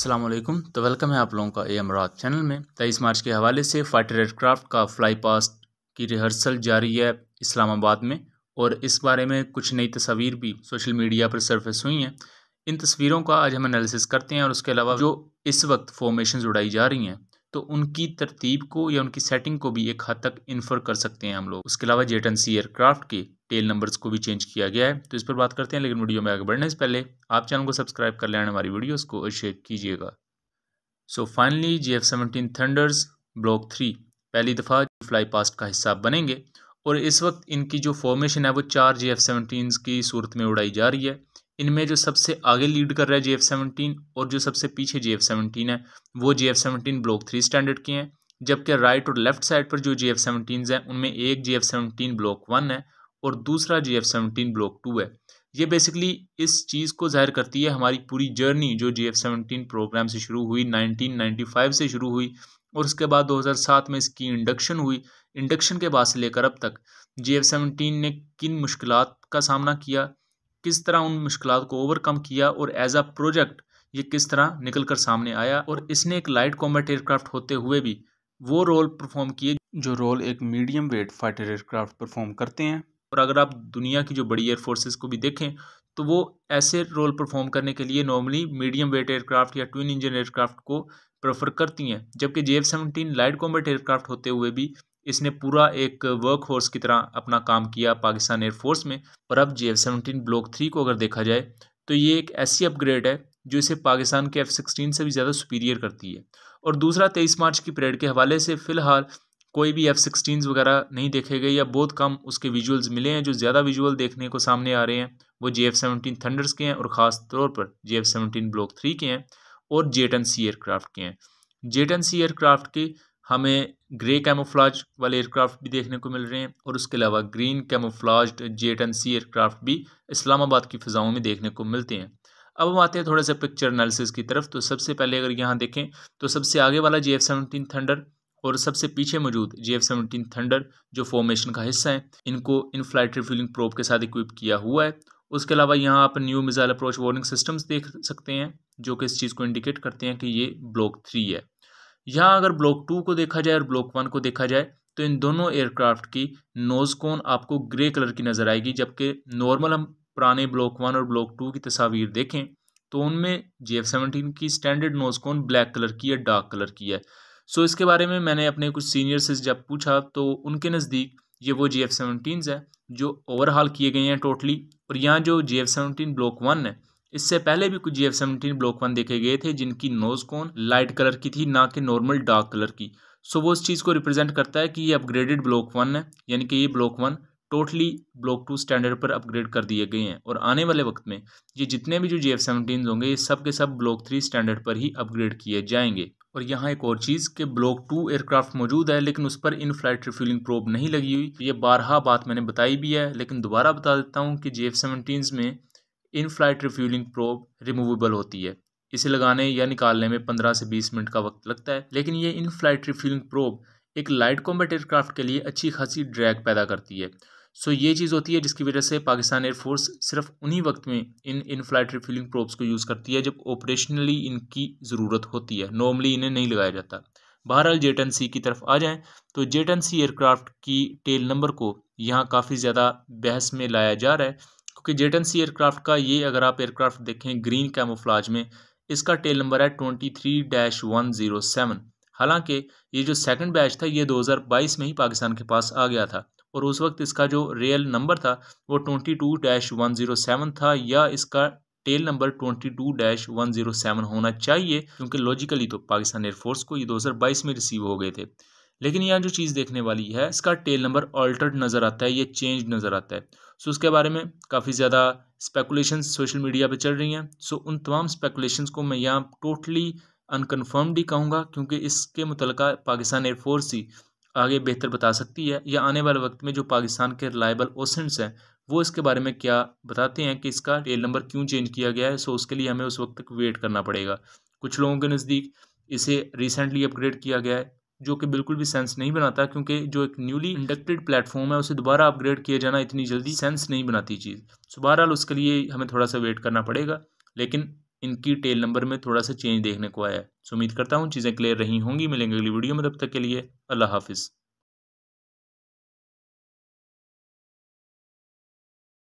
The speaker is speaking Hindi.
असलम तो वेलकम है आप लोगों का ए अमराज चैनल में तेईस मार्च के हवाले से फाइटर एयरक्राफ्ट का फ्लाई पास्ट की रिहर्सल जारी है इस्लामाबाद में और इस बारे में कुछ नई तस्वीर भी सोशल मीडिया पर सरफेस हुई हैं इन तस्वीरों का आज हम एनालिसिस करते हैं और उसके अलावा जो इस वक्त फॉर्मेशन उड़ाई जा रही हैं तो उनकी तरतीब को या उनकी सेटिंग को भी एक हद तक इन्फर कर सकते हैं हम लोग उसके अलावा जेट एंड सी एयरक्राफ्ट के टेल नंबर्स को भी चेंज किया गया है तो इस पर बात करते हैं लेकिन वीडियो में आगे बढ़ने से पहले आप चैनल को सब्सक्राइब कर लेना हमारी वीडियोज़ को और शेयर कीजिएगा so finally J F seventeen thunders block three पहली दफ़ा फ्लाई पास्ट का हिस्सा बनेंगे और इस वक्त इनकी जो फॉर्मेशन है वो चार जे एफ सेवनटीन की सूरत में उड़ाई जा रही है इनमें जो सबसे आगे लीड कर रहा है जे एफ सेवनटीन और जो सबसे पीछे जे एफ सेवनटीन है वो J F seventeen block three standard के हैं जबकि राइट और लेफ्ट साइड पर जो जे एफ सेवनटीन हैं उनमें एक J F seventeen block one है और दूसरा J F seventeen block two है ये बेसिकली इस चीज़ को जाहिर करती है हमारी पूरी जर्नी जो जे एफ सेवनटीन प्रोग्राम से शुरू हुई नाइनटीन नाइन्टी फाइव से शुरू हुई और उसके बाद दो हज़ार सात में इसकी इंडक्शन हुई इंडक्शन के बाद से लेकर अब तक जे एफ सेवनटीन ने किन मुश्किल का सामना किया किस तरह उन मुश्किल को ओवरकम किया और एज अ प्रोजेक्ट ये किस तरह निकल कर सामने आया और इसने एक लाइट कॉम्बैट एयरक्राफ्ट होते हुए भी वो रोल परफॉर्म किए जो रोल एक medium weight fighter aircraft perform करते हैं और अगर आप दुनिया की जो बड़ी एयरफोर्सेज को भी देखें तो वो ऐसे रोल परफॉर्म करने के लिए नॉर्मली मीडियम वेट एयरक्राफ्ट या ट्विन इंजन एयरक्राफ्ट को प्रेफर करती हैं जबकि J F seventeen light combat aircraft होते हुए भी इसने पूरा एक वर्क फोर्स की तरह अपना काम किया पाकिस्तान एयरफोर्स में और अब J F seventeen block three को अगर देखा जाए तो ये एक ऐसी अपग्रेड है जो इसे पाकिस्तान के एफ सिक्सटीन से भी ज़्यादा सुपीरियर करती है और दूसरा तेईस मार्च की परेड के हवाले से फ़िलहाल कोई भी एफ़ सिक्सटीन वगैरह नहीं देखे गए या बहुत कम उसके विजुअल्स मिले हैं जो ज़्यादा विजुअल देखने को सामने आ रहे हैं वो जे एफ सेवनटीन थंडर्स के हैं और ख़ास तौर पर J F seventeen block three के हैं और जेट एन सी एयरक्राफ्ट के हैं जेट एन सी एयरक्राफ्ट के हमें ग्रे कैमोफ्लाज वाले एयरक्राफ्ट भी देखने को मिल रहे हैं और उसके अलावा green camouflage J N C aircraft भी इस्लामाबाद की फ़िज़ाओं में देखने को मिलते हैं अब हम आते हैं थोड़ा सा पिक्चर एनालिसिस की तरफ तो सबसे पहले अगर यहाँ देखें तो सबसे आगे वाला जे एफ सेवनटीन थंडर और सबसे पीछे मौजूद जे एफ सेवनटीन थंडर जो फॉर्मेशन का हिस्सा है इनको इन फ्लाइट रिफ्यूलिंग प्रोब के साथ इक्विप किया हुआ है उसके अलावा यहाँ आप new missile approach warning systems देख सकते हैं जो कि इस चीज़ को इंडिकेट करते हैं कि ये ब्लॉक थ्री है यहाँ अगर ब्लॉक टू को देखा जाए और ब्लॉक वन को देखा जाए तो इन दोनों एयरक्राफ्ट की नोज़ कोन आपको ग्रे कलर की नज़र आएगी जबकि नॉर्मल हम पुराने ब्लॉक वन और ब्लॉक टू की तस्वीर देखें तो उनमें जे एफ सेवनटीन की standard nose cone black colour की या डार्क कलर की है सो इसके बारे में मैंने अपने कुछ सीनियर से जब पूछा तो उनके नज़दीक ये वो जे एफ सेवनटीन्स हैं जो ओवरहाल किए गए हैं टोटली और यहाँ जो J F seventeen block one है इससे पहले भी कुछ J F seventeen block one देखे गए थे जिनकी नोज कौन लाइट कलर की थी ना कि नॉर्मल डार्क कलर की सो वो इस चीज़ को रिप्रेजेंट करता है कि ये अपग्रेडेड ब्लॉक वन है यानी कि ये block one totally block two standard पर अपग्रेड कर दिए गए हैं और आने वाले वक्त में ये जितने भी जो जी एफ सेवनटीन होंगे ये सब के सब ब्लॉक थ्री स्टैंडर्ड पर ही अपग्रेड किए जाएंगे और यहाँ एक और चीज़ के ब्लॉक टू एयरक्राफ्ट मौजूद है लेकिन उस पर इन फ्लाइट रिफ्यूलिंग प्रोब नहीं लगी हुई ये बारहा बात मैंने बताई भी है लेकिन दोबारा बता देता हूँ कि जी एफ सेवनटीन्स में in flight refuelling probe removable होती है इसे लगाने या निकालने में 15 से 20 मिनट का वक्त लगता है लेकिन ये इन फ्लाइट रिफ्यूलिंग प्रोब एक लाइट कॉम्बेट एयरक्राफ्ट के लिए अच्छी खासी ड्रैग पैदा करती है सो ये चीज़ होती है जिसकी वजह से पाकिस्तान एयरफोर्स सिर्फ उन्हीं वक्त में in in flight refuelling probes को यूज़ करती है जब ऑपरेशनली इनकी ज़रूरत होती है नॉर्मली इन्हें नहीं लगाया जाता बहरहाल एन सी की तरफ आ जाएं तो एन सी एयरक्राफ्ट की टेल नंबर को यहाँ काफ़ी ज़्यादा बहस में लाया जा रहा है क्योंकि जेट एंड सी एयरक्राफ्ट का ये अगर आप एयरक्राफ्ट देखें ग्रीन कैमोफ्लाज में इसका टेल नंबर है twenty three dash one zero seven हालांकि ये जो सेकंड बैच था ये 2022 में ही पाकिस्तान के पास आ गया था और उस वक्त इसका जो रियल नंबर था वो twenty two dash one zero seven था या इसका tail number twenty two dash one zero seven होना चाहिए क्योंकि लॉजिकली तो पाकिस्तान एयरफोर्स को ये बाईस में रिसीव हो गए थे लेकिन यहाँ जो चीज़ देखने वाली है इसका टेल नंबर ऑल्टर्ड नज़र आता है ये चेंज नज़र आता है सो उसके बारे में काफ़ी ज़्यादा स्पेकुलेशन सोशल मीडिया पे चल रही हैं सो उन तमाम स्पेकुलेशन को मैं यहाँ टोटली अनकन्फर्म्ड ही कहूँगा क्योंकि इसके मुतलक पाकिस्तान एयरफोर्स ही आगे बेहतर बता सकती है या आने वाले वक्त में जो पाकिस्तान के रिलायबल ओसेंट्स हैं वो इसके बारे में क्या बताते हैं कि इसका टेल नंबर क्यों चेंज किया गया है सो उसके लिए हमें उस वक्त तक वेट करना पड़ेगा कुछ लोगों के नज़दीक इसे रिसेंटली अपग्रेड किया गया है जो कि बिल्कुल भी सेंस नहीं बनाता क्योंकि जो एक न्यूली इंडक्टेड प्लेटफॉर्म है उसे दोबारा अपग्रेड किए जाना इतनी जल्दी सेंस नहीं बनाती चीज़ सो बहरहाल उसके लिए हमें थोड़ा सा वेट करना पड़ेगा लेकिन इनकी टेल नंबर में थोड़ा सा चेंज देखने को आया है सो उम्मीद करता हूँ चीज़ें क्लियर रही होंगी मिलेंगे अगली वीडियो में तब तक के लिए अल्लाह हाफिज़